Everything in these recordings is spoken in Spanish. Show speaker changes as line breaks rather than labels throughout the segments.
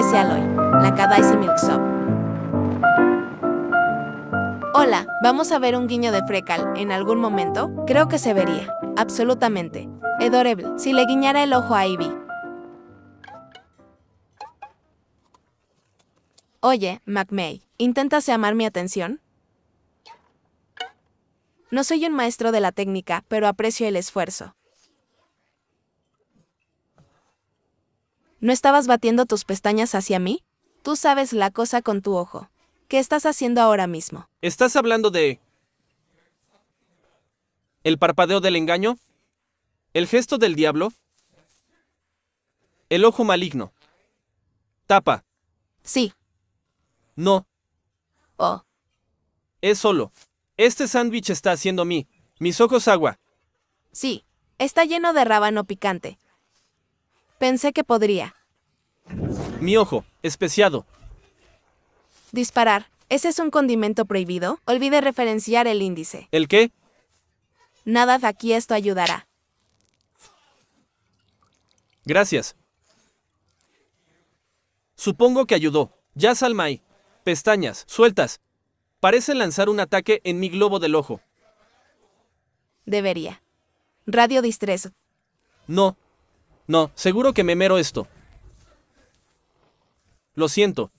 la Hola, ¿vamos a ver un guiño de Freckle en algún momento? Creo que se vería, absolutamente. Adorable. si le guiñara el ojo a Ivy. Oye, McMay, ¿intentas llamar mi atención? No soy un maestro de la técnica, pero aprecio el esfuerzo. ¿No estabas batiendo tus pestañas hacia mí? Tú sabes la cosa con tu ojo. ¿Qué estás haciendo ahora mismo?
¿Estás hablando de... el parpadeo del engaño? ¿El gesto del diablo? El ojo maligno. Tapa.
Sí. No.
Oh. Es solo. Este sándwich está haciendo mí. Mis ojos agua.
Sí. Está lleno de rábano picante. Pensé que podría.
Mi ojo, especiado.
Disparar. ¿Ese es un condimento prohibido? Olvide referenciar el índice. ¿El qué? Nada, de aquí esto ayudará.
Gracias. Supongo que ayudó. Ya Salmai. Pestañas, sueltas. Parece lanzar un ataque en mi globo del ojo.
Debería. Radio distreso.
No, no, seguro que me mero esto. Lo siento.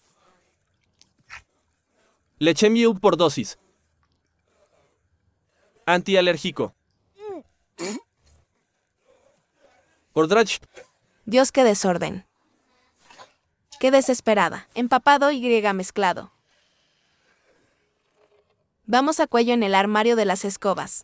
Lechemiu por dosis. Antialérgico. Por drach.
Dios, qué desorden. Qué desesperada. Empapado y griega mezclado. Vamos a cuello en el armario de las escobas.